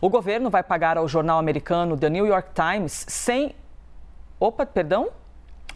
O governo vai pagar ao jornal americano The New York Times 100. Opa, perdão?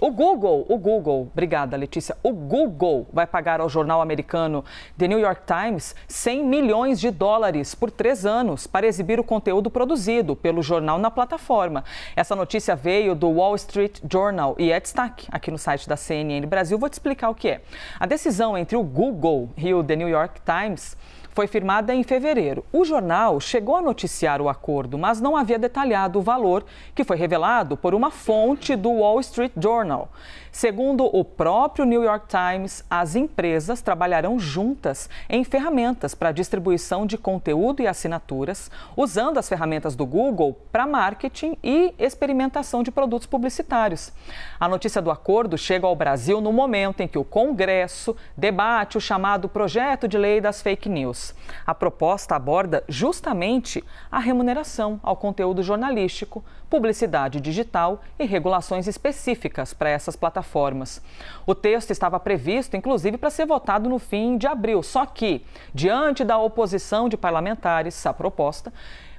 O Google, o Google, obrigada Letícia, o Google vai pagar ao jornal americano The New York Times 100 milhões de dólares por três anos para exibir o conteúdo produzido pelo jornal na plataforma. Essa notícia veio do Wall Street Journal e é destaque aqui no site da CNN Brasil. Vou te explicar o que é. A decisão entre o Google e o The New York Times foi firmada em fevereiro. O jornal chegou a noticiar o acordo, mas não havia detalhado o valor, que foi revelado por uma fonte do Wall Street Journal. Segundo o próprio New York Times, as empresas trabalharão juntas em ferramentas para distribuição de conteúdo e assinaturas, usando as ferramentas do Google para marketing e experimentação de produtos publicitários. A notícia do acordo chega ao Brasil no momento em que o Congresso debate o chamado projeto de lei das fake news. A proposta aborda justamente a remuneração ao conteúdo jornalístico, publicidade digital e regulações específicas para essas plataformas. O texto estava previsto, inclusive, para ser votado no fim de abril, só que, diante da oposição de parlamentares à proposta,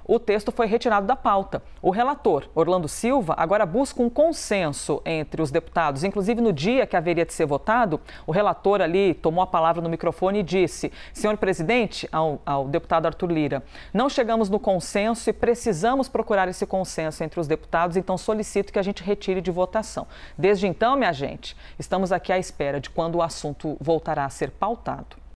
o texto foi retirado da pauta. O relator, Orlando Silva, agora busca um consenso entre os deputados. Inclusive, no dia que haveria de ser votado, o relator ali tomou a palavra no microfone e disse: Senhor presidente, ao, ao deputado Arthur Lira, não chegamos no consenso e precisamos procurar esse consenso entre os deputados, então solicito que a gente retire de votação. Desde então, minha gente, estamos aqui à espera de quando o assunto voltará a ser pautado.